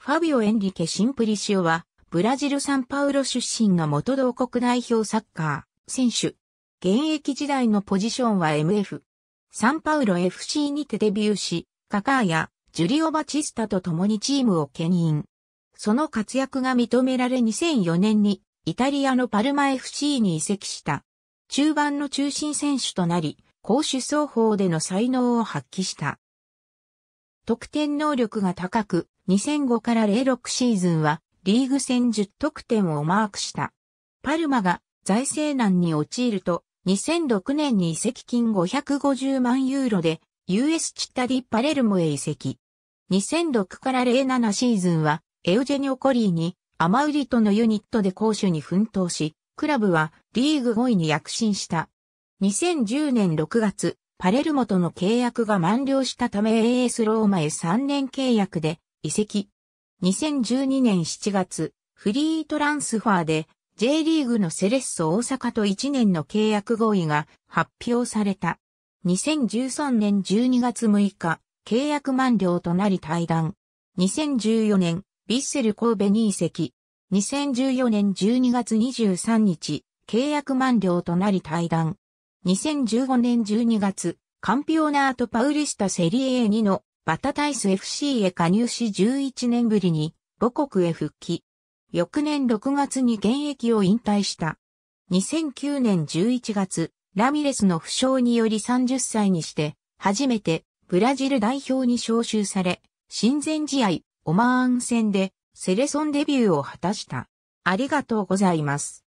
ファビオ・エンリケ・シンプリシオは、ブラジル・サンパウロ出身の元同国代表サッカー、選手。現役時代のポジションは MF。サンパウロ FC にてデビューし、カカーやジュリオ・バチスタと共にチームを牽引。その活躍が認められ2004年にイタリアのパルマ FC に移籍した。中盤の中心選手となり、攻守双方での才能を発揮した。得点能力が高く、2005から06シーズンはリーグ戦10得点をマークした。パルマが財政難に陥ると2006年に移籍金550万ユーロで US チッタディ・パレルモへ移籍。2006から07シーズンはエウジェニオ・コリーにアマウリとのユニットで攻守に奮闘し、クラブはリーグ5位に躍進した。2010年6月、パレルモとの契約が満了したため AS ローマへ3年契約で移籍。2012年7月、フリートランスファーで J リーグのセレッソ大阪と1年の契約合意が発表された。2013年12月6日、契約満了となり退団。2014年、ヴィッセル神戸に移籍。2014年12月23日、契約満了となり退団。2015年12月、カンピオナートパウリスタセリエ2のバタタイス FC へ加入し11年ぶりに母国へ復帰。翌年6月に現役を引退した。2009年11月、ラミレスの負傷により30歳にして、初めてブラジル代表に招集され、親善試合、オマーン戦でセレソンデビューを果たした。ありがとうございます。